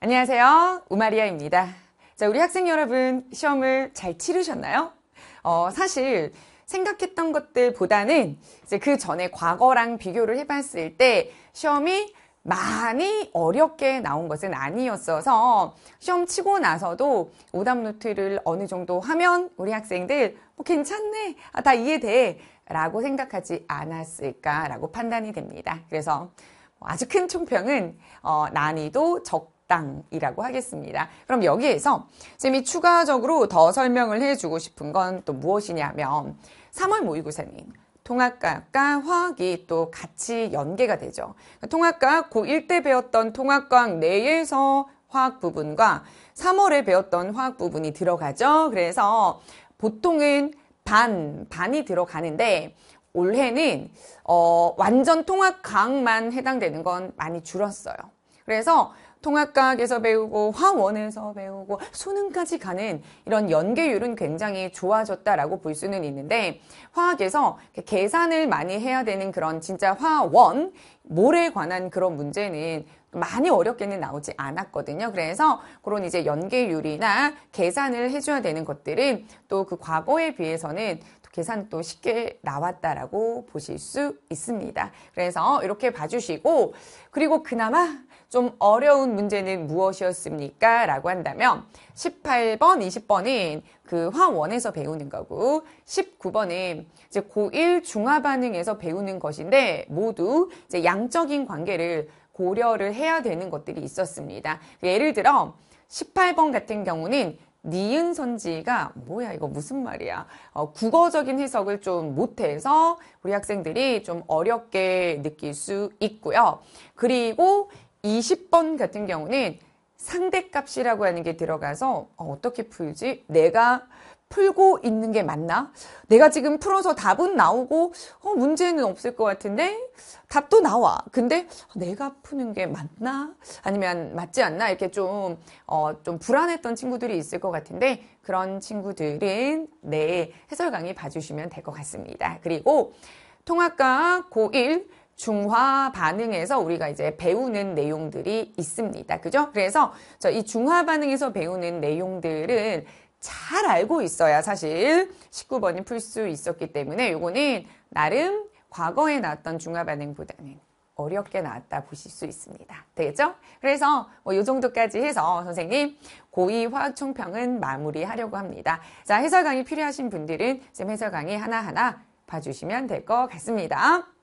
안녕하세요. 우마리아입니다. 자, 우리 학생 여러분, 시험을 잘 치르셨나요? 어, 사실, 생각했던 것들보다는 이제 그 전에 과거랑 비교를 해봤을 때 시험이 많이 어렵게 나온 것은 아니었어서 시험 치고 나서도 오답 노트를 어느 정도 하면 우리 학생들 뭐 괜찮네. 아, 다 이해돼. 라고 생각하지 않았을까라고 판단이 됩니다. 그래서 뭐 아주 큰 총평은 어, 난이도 적 땅이라고 하겠습니다. 그럼 여기에서 쌤이 추가적으로 더 설명을 해주고 싶은 건 또 무엇이냐면 3월 모의고사는 통합과학과 화학이 또 같이 연계가 되죠. 통합과학 고 1 때 배웠던 통합과학 내에서 화학 부분과 3월에 배웠던 화학 부분이 들어가죠. 그래서 보통은 반, 반이 들어가는데 올해는 어, 완전 통합 과학만 해당되는 건 많이 줄었어요. 그래서 통합과학에서 배우고 화원에서 배우고 수능까지 가는 이런 연계율은 굉장히 좋아졌다라고 볼 수는 있는데 화학에서 계산을 많이 해야 되는 그런 진짜 화원 몰에 관한 그런 문제는 많이 어렵게는 나오지 않았거든요. 그래서 그런 이제 연계율이나 계산을 해줘야 되는 것들은 또 그 과거에 비해서는 계산 또 쉽게 나왔다라고 보실 수 있습니다. 그래서 이렇게 봐주시고 그리고 그나마 좀 어려운 문제는 무엇이었습니까? 라고 한다면 18번, 20번은 그 화원에서 배우는 거고 19번은 이제 고1 중화 반응에서 배우는 것인데 모두 이제 양적인 관계를 고려를 해야 되는 것들이 있었습니다. 그러니까 예를 들어 18번 같은 경우는 니은 선지가 뭐야 이거 무슨 말이야 어, 국어적인 해석을 좀 못해서 우리 학생들이 좀 어렵게 느낄 수 있고요 그리고 20번 같은 경우는 상대값이라고 하는 게 들어가서 어, 떻게 풀지? 내가 풀고 있는 게 맞나? 내가 지금 풀어서 답은 나오고 어, 문제는 없을 것 같은데 답도 나와. 근데 내가 푸는 게 맞나? 아니면 맞지 않나? 이렇게 좀, 어, 좀 불안했던 친구들이 있을 것 같은데 그런 친구들은 내 해설 강의 봐주시면 될 것 같습니다. 그리고 통합과 고1 중화 반응에서 우리가 이제 배우는 내용들이 있습니다. 그죠? 그래서 저 이 중화 반응에서 배우는 내용들은 잘 알고 있어야 사실 19번이 풀 수 있었기 때문에 요거는 나름 과거에 나왔던 중화 반응보다는 어렵게 나왔다 보실 수 있습니다. 되겠죠? 그래서 뭐이 정도까지 해서 선생님 고2 화학 총평은 마무리하려고 합니다. 자 해설 강의 필요하신 분들은 쌤 해설 강의 하나하나 봐주시면 될 것 같습니다.